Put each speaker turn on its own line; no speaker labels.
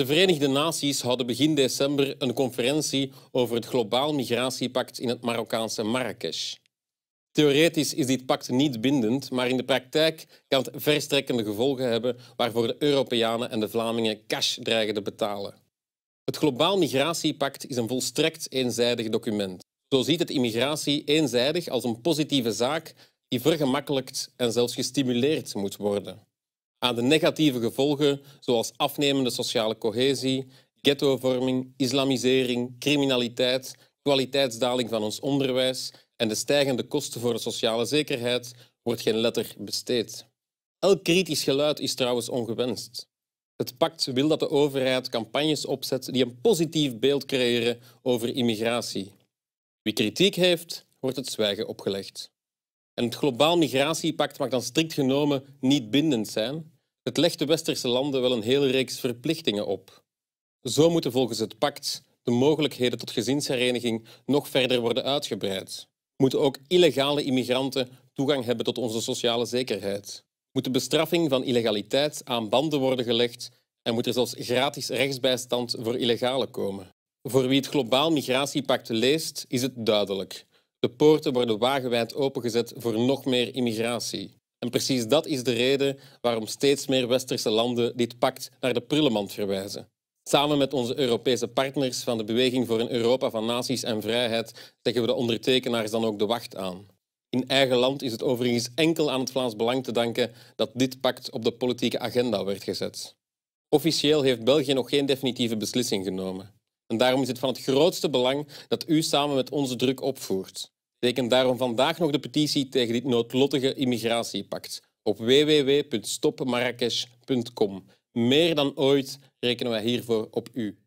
De Verenigde Naties hadden begin december een conferentie over het Globaal Migratiepact in het Marokkaanse Marrakesh. Theoretisch is dit pact niet bindend, maar in de praktijk kan het verstrekkende gevolgen hebben waarvoor de Europeanen en de Vlamingen cash dreigen te betalen. Het Globaal Migratiepact is een volstrekt eenzijdig document. Zo ziet het immigratie eenzijdig als een positieve zaak die vergemakkelijkt en zelfs gestimuleerd moet worden aan de negatieve gevolgen zoals afnemende sociale cohesie, ghettovorming, islamisering, criminaliteit, kwaliteitsdaling van ons onderwijs en de stijgende kosten voor de sociale zekerheid wordt geen letter besteed. Elk kritisch geluid is trouwens ongewenst. Het pact wil dat de overheid campagnes opzet die een positief beeld creëren over immigratie. Wie kritiek heeft, wordt het zwijgen opgelegd. En het globaal migratiepact mag dan strikt genomen niet bindend zijn, het legt de westerse landen wel een hele reeks verplichtingen op. Zo moeten volgens het pact de mogelijkheden tot gezinshereniging nog verder worden uitgebreid. Moeten ook illegale immigranten toegang hebben tot onze sociale zekerheid. Moet de bestraffing van illegaliteit aan banden worden gelegd en moet er zelfs gratis rechtsbijstand voor illegale komen. Voor wie het globaal migratiepact leest, is het duidelijk. De poorten worden wagenwijd opengezet voor nog meer immigratie. En precies dat is de reden waarom steeds meer westerse landen dit pact naar de prullenmand verwijzen. Samen met onze Europese partners van de Beweging voor een Europa van Naties en Vrijheid leggen we de ondertekenaars dan ook de wacht aan. In eigen land is het overigens enkel aan het Vlaams Belang te danken dat dit pact op de politieke agenda werd gezet. Officieel heeft België nog geen definitieve beslissing genomen. En daarom is het van het grootste belang dat u samen met onze druk opvoert. Teken daarom vandaag nog de petitie tegen dit noodlottige immigratiepact op www.stopmarrakesh.com. Meer dan ooit rekenen wij hiervoor op u.